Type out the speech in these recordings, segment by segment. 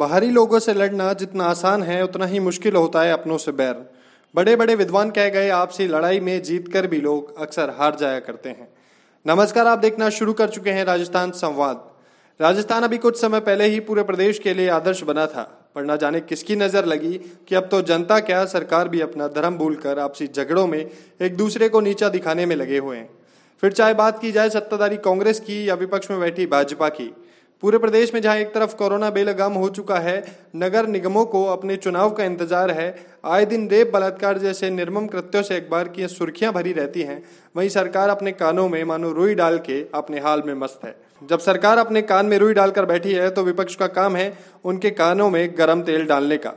बाहरी लोगों से लड़ना जितना आसान है उतना ही मुश्किल होता है अपनों से बैर बड़े बड़े विद्वान कह गए आपसी लड़ाई में जीत कर भी लोग अक्सर हार जाया करते हैं नमस्कार आप देखना शुरू कर चुके हैं राजस्थान संवाद राजस्थान अभी कुछ समय पहले ही पूरे प्रदेश के लिए आदर्श बना था पर ना जाने किसकी नज़र लगी कि अब तो जनता क्या सरकार भी अपना धर्म कर आपसी झगड़ों में एक दूसरे को नीचा दिखाने में लगे हुए हैं फिर चाहे बात की जाए सत्ताधारी कांग्रेस की या विपक्ष में बैठी भाजपा की पूरे प्रदेश में जहां एक तरफ कोरोना बेलगाम हो चुका है नगर निगमों को अपने चुनाव का इंतजार है आए दिन रेप बलात्कार जैसे निर्मम कृत्यों से अखबार की सुर्खियां भरी रहती हैं वहीं सरकार अपने कानों में मानो रुई डाल के अपने हाल में मस्त है जब सरकार अपने कान में रुई डालकर बैठी है तो विपक्ष का काम है उनके कानों में गर्म तेल डालने का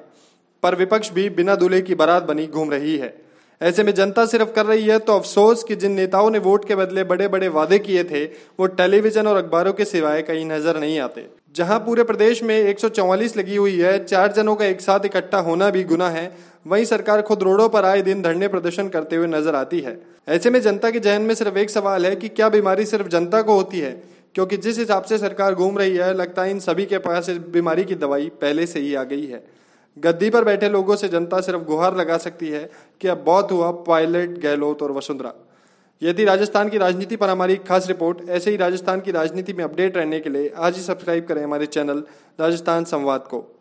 पर विपक्ष भी बिना दूल्हे की बारात बनी घूम रही है ऐसे में जनता सिर्फ कर रही है तो अफसोस कि जिन नेताओं ने वोट के बदले बड़े बड़े वादे किए थे वो टेलीविजन और अखबारों के सिवाय कहीं नजर नहीं आते जहां पूरे प्रदेश में 144 लगी हुई है चार जनों का एक साथ इकट्ठा होना भी गुना है वहीं सरकार खुद रोडों पर आए दिन धरने प्रदर्शन करते हुए नजर आती है ऐसे में जनता के जहन में सिर्फ एक सवाल है कि क्या बीमारी सिर्फ जनता को होती है क्योंकि जिस हिसाब से सरकार घूम रही है लगता है इन सभी के पास इस बीमारी की दवाई पहले से ही आ गई है गद्दी पर बैठे लोगों से जनता सिर्फ गुहार लगा सकती है कि अब बहुत हुआ पायलट गहलोत और वसुंधरा यदि राजस्थान की राजनीति पर हमारी खास रिपोर्ट ऐसे ही राजस्थान की राजनीति में अपडेट रहने के लिए आज ही सब्सक्राइब करें हमारे चैनल राजस्थान संवाद को